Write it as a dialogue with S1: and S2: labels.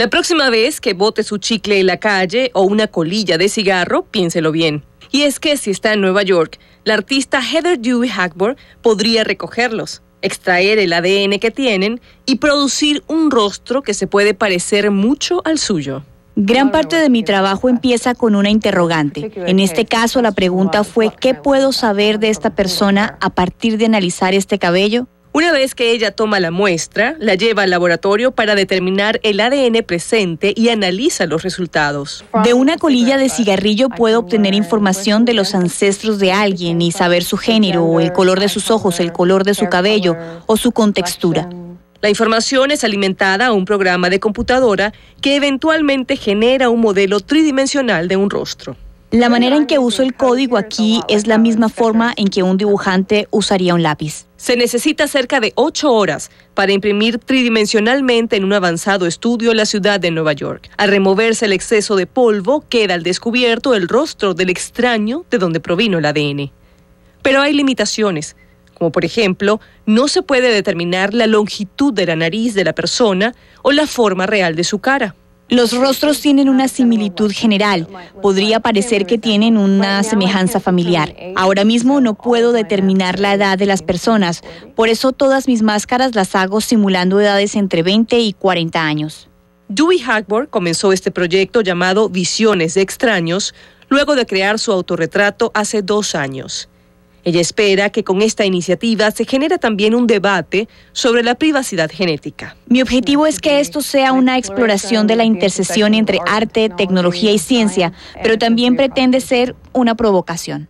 S1: La próxima vez que bote su chicle en la calle o una colilla de cigarro, piénselo bien. Y es que si está en Nueva York, la artista Heather Dewey hackburn podría recogerlos, extraer el ADN que tienen y producir un rostro que se puede parecer mucho al suyo.
S2: Gran parte de mi trabajo empieza con una interrogante. En este caso, la pregunta fue, ¿qué puedo saber de esta persona a partir de analizar este cabello?
S1: Una vez que ella toma la muestra, la lleva al laboratorio para determinar el ADN presente y analiza los resultados.
S2: De una colilla de cigarrillo puedo obtener información de los ancestros de alguien y saber su género, o el color de sus ojos, el color de su cabello o su contextura.
S1: La información es alimentada a un programa de computadora que eventualmente genera un modelo tridimensional de un rostro.
S2: La manera en que uso el código aquí es la misma forma en que un dibujante usaría un lápiz.
S1: Se necesita cerca de ocho horas para imprimir tridimensionalmente en un avanzado estudio la ciudad de Nueva York. Al removerse el exceso de polvo, queda al descubierto el rostro del extraño de donde provino el ADN. Pero hay limitaciones, como por ejemplo, no se puede determinar la longitud de la nariz de la persona o la forma real de su cara. Los rostros tienen una similitud general. Podría parecer
S2: que tienen una semejanza familiar. Ahora mismo no puedo determinar la edad de las personas. Por eso todas mis máscaras las hago simulando edades entre 20 y 40
S1: años. Dewey Hagbor comenzó este proyecto llamado Visiones de Extraños luego de crear su autorretrato hace dos años. Ella espera que con esta iniciativa se genera también un debate sobre la privacidad genética. Mi objetivo es que esto
S2: sea una exploración de la intersección entre arte, tecnología y ciencia, pero también pretende ser una provocación.